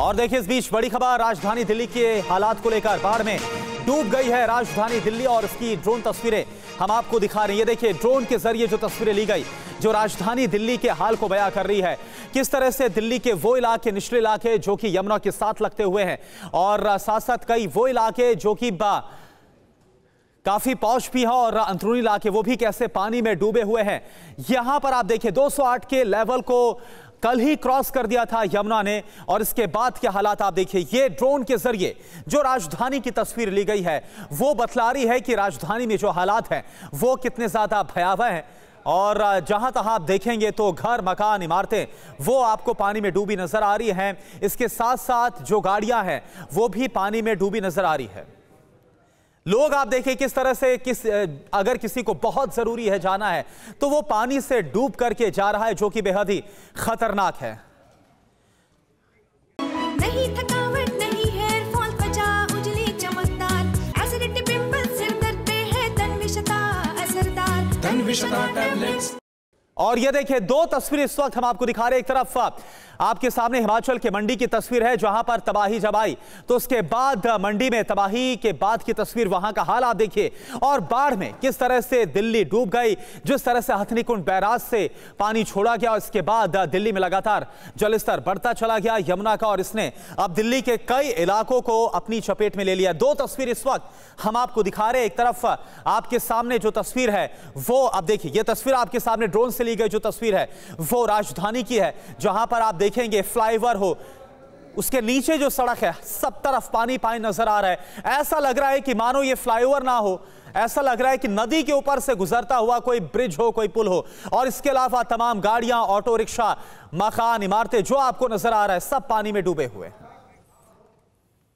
और देखिए इस बीच बड़ी खबर राजधानी दिल्ली के हालात को लेकर बाढ़ में डूब गई है राजधानी दिल्ली और इसकी ड्रोन तस्वीरें हम आपको दिखा रहे हैं ये देखिए ड्रोन के जरिए जो तस्वीरें ली गई जो राजधानी दिल्ली के हाल को बयां कर रही है किस तरह से दिल्ली के वो इलाके निचले इलाके जो कि यमुना के साथ लगते हुए हैं और साथ साथ कई वो इलाके जो कि काफी पौष भी है और अंदरूनी इलाके वो भी कैसे पानी में डूबे हुए हैं यहां पर आप देखिए 208 के लेवल को कल ही क्रॉस कर दिया था यमुना ने और इसके बाद के हालात आप देखिए ये ड्रोन के जरिए जो राजधानी की तस्वीर ली गई है वो बतला रही है कि राजधानी में जो हालात हैं वो कितने ज़्यादा भयावह हैं और जहां तक आप देखेंगे तो घर मकान इमारतें वो आपको पानी में डूबी नजर आ रही हैं इसके साथ साथ जो गाड़ियां हैं वो भी पानी में डूबी नजर आ रही है लोग आप देखिए किस तरह से किस अगर किसी को बहुत जरूरी है जाना है तो वो पानी से डूब करके जा रहा है जो कि बेहद ही खतरनाक है नहीं थकावट नहीं हेयर फॉल उजली चमकदार एसिडिटी पिंपल सिर दर्द पे है तन्विशता असरदार तन्विशता टैबलेट्स और ये देखिए दो तस्वीरें इस वक्त हम आपको दिखा रहे हैं एक तरफ आपके सामने हिमाचल के मंडी की तस्वीर है जहां पर तबाही जब आई तो उसके बाद मंडी में तबाही के बाद की तस्वीर वहां का हाल आप देखिए और बाढ़ में किस तरह से दिल्ली डूब गई जिस तरह से हथनीकुंड बैराज से पानी छोड़ा गया और इसके बाद दिल्ली में लगातार जलस्तर बढ़ता चला गया यमुना का और इसने अब दिल्ली के कई इलाकों को अपनी चपेट में ले लिया दो तस्वीर इस वक्त हम आपको दिखा रहे एक तरफ आपके सामने जो तस्वीर है वो अब देखिए यह तस्वीर आपके सामने ड्रोन से ली गई जो तस्वीर है वो राजधानी की है जहां पर आप देखेंगे फ्लाईओवर हो उसके नीचे जो सड़क है सब तरफ पानी पानी नजर आ रहा है ऐसा लग रहा है कि मानो ये फ्लाईओवर ना हो ऐसा लग रहा है कि नदी के ऊपर से गुजरता हुआ कोई ब्रिज हो कोई पुल हो और इसके अलावा तमाम गाड़ियां ऑटो रिक्शा मकान इमारतें जो आपको नजर आ रहा है सब पानी में डूबे हुए हैं